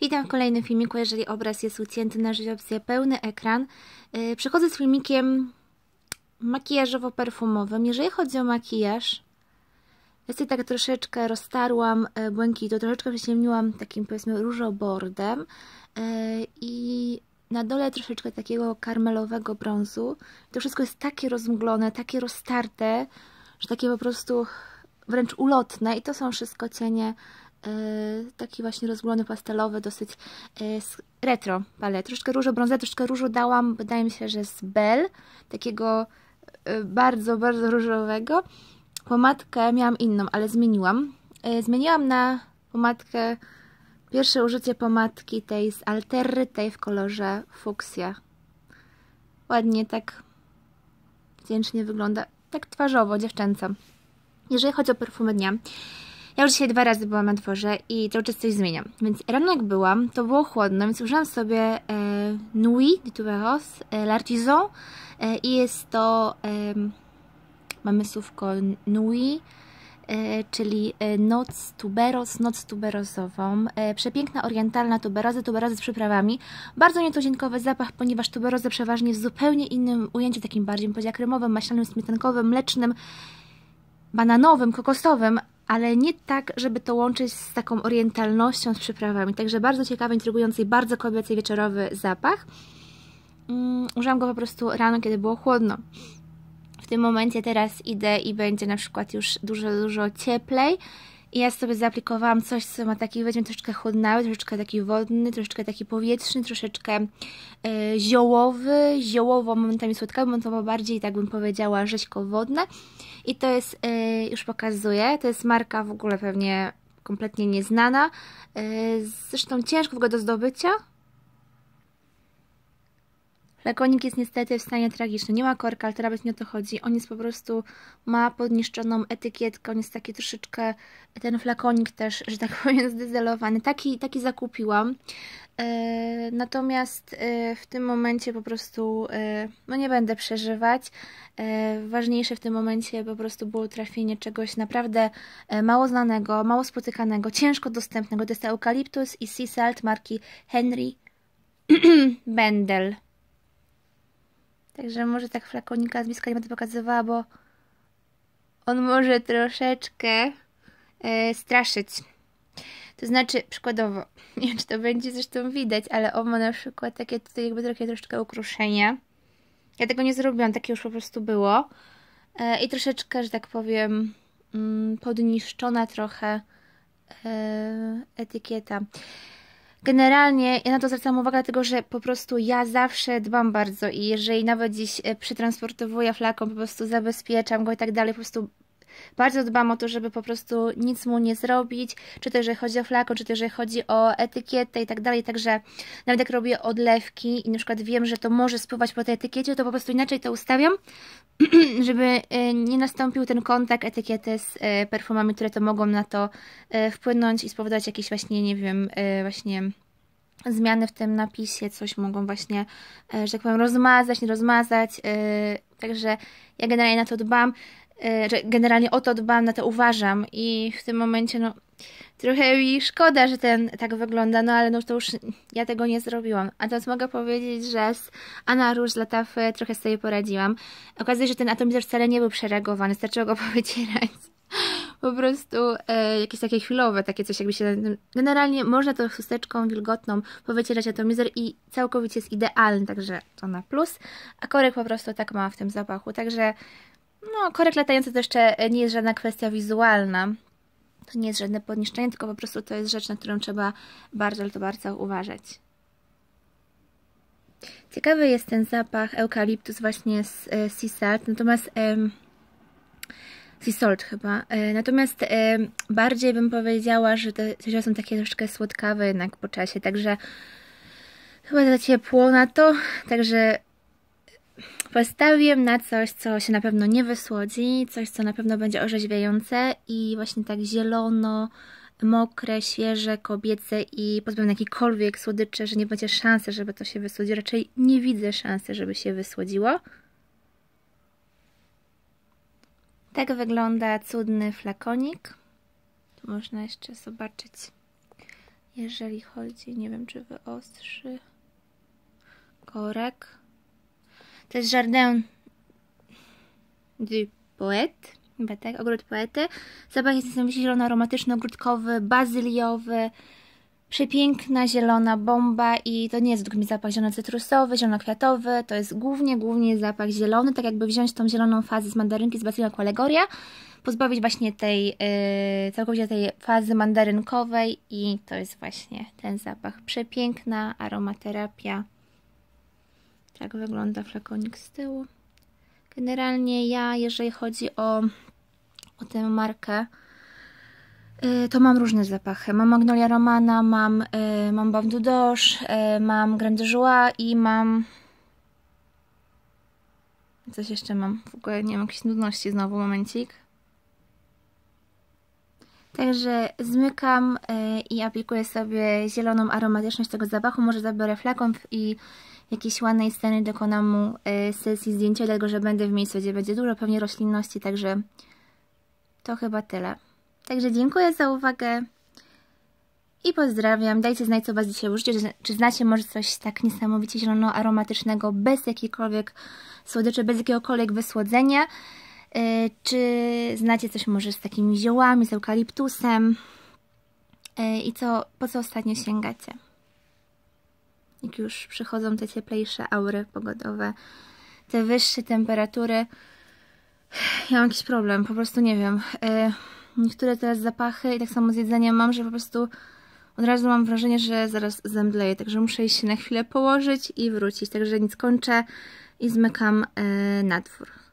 Witam w kolejnym filmiku, jeżeli obraz jest ucięty, na żywo pełny ekran. Y, Przechodzę z filmikiem makijażowo-perfumowym. Jeżeli chodzi o makijaż, ja sobie tak troszeczkę roztarłam y, błękitu, troszeczkę przyciemniłam takim powiedzmy różobordem y, i na dole troszeczkę takiego karmelowego brązu. To wszystko jest takie rozmglone, takie roztarte, że takie po prostu wręcz ulotne i to są wszystko cienie E, taki właśnie rozgulony pastelowy, dosyć e, retro palet. troszkę różu brązę, troszkę różu dałam, wydaje mi się, że z Bell, takiego e, bardzo, bardzo różowego. Pomadkę miałam inną, ale zmieniłam. Zmieniłam na pomadkę, pierwsze użycie pomadki tej z Alterry, tej w kolorze fuksja. Ładnie tak wdzięcznie wygląda, tak twarzowo, dziewczęca. Jeżeli chodzi o perfumy dnia, ja już dzisiaj dwa razy byłam na dworze i cały czas coś zmieniam. Więc rano jak byłam, to było chłodno, więc użyłam sobie e, Nui de Tuberos, e, L'Artisan e, i jest to, e, mamy słówko Nui, E, czyli e, noc tuberos, noc tuberosową. E, przepiękna orientalna tuberoza, tuberoza z przyprawami. Bardzo nietuzinkowy zapach, ponieważ tuberoza przeważnie w zupełnie innym ujęciu, takim bardziej podziakrymowym, maślanym, śmietankowym, mlecznym, bananowym, kokosowym, ale nie tak, żeby to łączyć z taką orientalnością, z przyprawami. Także bardzo ciekawy, intrygujący i bardzo kobiecy wieczorowy zapach. Mm, użyłam go po prostu rano, kiedy było chłodno. W tym momencie teraz idę i będzie na przykład już dużo, dużo cieplej i ja sobie zaaplikowałam coś, co ma taki, weźmy troszeczkę chłodnały, troszeczkę taki wodny, troszeczkę taki powietrzny, troszeczkę e, ziołowy, ziołowo momentami słodkawy, ma bardziej, tak bym powiedziała, rzeźko-wodne. I to jest, e, już pokazuję, to jest marka w ogóle pewnie kompletnie nieznana. E, zresztą ciężko w ogóle do zdobycia, Flakonik jest niestety w stanie tragicznym. Nie ma korka, ale teraz nie o to chodzi. On jest po prostu, ma podniszczoną etykietkę, on jest taki troszeczkę, ten flakonik też, że tak powiem, zdezelowany. Taki, taki zakupiłam. E, natomiast e, w tym momencie po prostu e, no nie będę przeżywać. Ważniejsze w tym momencie po prostu było trafienie czegoś naprawdę mało znanego, mało spotykanego, ciężko dostępnego. To jest eukaliptus i sea salt marki Henry Bendel. Także może tak flakonika z bliska nie będę pokazywała, bo on może troszeczkę e, straszyć. To znaczy, przykładowo, nie wiem, czy to będzie zresztą widać, ale on ma na przykład takie tutaj jakby takie troszeczkę ukruszenie. Ja tego nie zrobiłam, takie już po prostu było. E, I troszeczkę, że tak powiem, mm, podniszczona trochę e, etykieta. Generalnie ja na to zwracam uwagę, dlatego że po prostu ja zawsze dbam bardzo i jeżeli nawet dziś e, przetransportowuję flakon po prostu zabezpieczam go i tak dalej, po prostu bardzo dbam o to, żeby po prostu nic mu nie zrobić, czy też jeżeli chodzi o flakon, czy też jeżeli chodzi o etykietę i tak dalej, także nawet jak robię odlewki i na przykład wiem, że to może spływać po tej etykiecie, to po prostu inaczej to ustawiam, żeby y, nie nastąpił ten kontakt etykiety z y, perfumami, które to mogą na to y, wpłynąć i spowodować jakieś właśnie, nie wiem, właśnie zmiany w tym napisie, coś mogą właśnie, że tak powiem, rozmazać, nie rozmazać. Także ja generalnie na to dbam. E, że generalnie o to dbam, na to uważam i w tym momencie no trochę mi szkoda, że ten tak wygląda, no ale no to już ja tego nie zrobiłam. A teraz mogę powiedzieć, że z Anna Róż z Latafy trochę sobie poradziłam. Okazuje się, że ten atomizer wcale nie był przereagowany, starczyło go powycierać. Po prostu e, jakieś takie chwilowe, takie coś jakby się... Generalnie można to chusteczką wilgotną powycierać atomizer i całkowicie jest idealny, także to na plus. A korek po prostu tak ma w tym zapachu, także no, korek latający to jeszcze e, nie jest żadna kwestia wizualna. To nie jest żadne podniszczenie, tylko po prostu to jest rzecz, na którą trzeba bardzo, ale to bardzo uważać. Ciekawy jest ten zapach eukaliptus właśnie z e, sea salt, natomiast e, sea salt chyba. E, natomiast e, bardziej bym powiedziała, że te zioła są takie troszkę słodkawe jednak po czasie, także chyba za ciepło na to, także Postawiłem na coś, co się na pewno nie wysłodzi, coś, co na pewno będzie orzeźwiające i właśnie tak zielono, mokre, świeże, kobiece i pozbawione jakiejkolwiek słodyczy, że nie będzie szansy, żeby to się wysłodziło. Raczej nie widzę szansy, żeby się wysłodziło. Tak wygląda cudny flakonik. Tu można jeszcze zobaczyć, jeżeli chodzi, nie wiem czy wyostrzy korek. To jest Jardin du Poet, chyba tak, ogród poety. Zapach jest niesamowicie zielono-aromatyczny, ogródkowy, bazyliowy. Przepiękna zielona bomba i to nie jest według mnie zapach zielono-cytrusowy, zielono-kwiatowy, to jest głównie, głównie zapach zielony, tak jakby wziąć tą zieloną fazę z mandarynki z bazylia Qualegoria, pozbawić właśnie tej, yy, całkowicie tej fazy mandarynkowej i to jest właśnie ten zapach. Przepiękna aromaterapia. Tak wygląda flakonik z tyłu. Generalnie ja, jeżeli chodzi o, o tę markę, y, to mam różne zapachy. Mam Magnolia Romana, mam, y, mam Bam du y, mam Grand Joie i mam... Coś jeszcze mam. W ogóle nie mam jakiejś nudności znowu, momencik. Także zmykam e, i aplikuję sobie zieloną aromatyczność tego zapachu. Może zabiorę flakon i jakiejś ładnej sceny dokonam mu e, sesji zdjęcia, dlatego że będę w miejscu, gdzie będzie dużo pewnie roślinności, także to chyba tyle. Także dziękuję za uwagę i pozdrawiam. Dajcie znać, co Was dzisiaj użycie, czy znacie może coś tak niesamowicie zielono-aromatycznego, bez jakiejkolwiek słodyczy, bez jakiegokolwiek wysłodzenia. Y, czy znacie coś może z takimi ziołami, z eukaliptusem? Y, I co, po co ostatnio sięgacie? Jak już przychodzą te cieplejsze aury pogodowe, te wyższe temperatury, ja mam jakiś problem, po prostu nie wiem. Y, niektóre teraz zapachy i tak samo z jedzeniem mam, że po prostu od razu mam wrażenie, że zaraz zemdleję, także muszę iść się na chwilę położyć i wrócić. Także nic kończę i zmykam na dwór.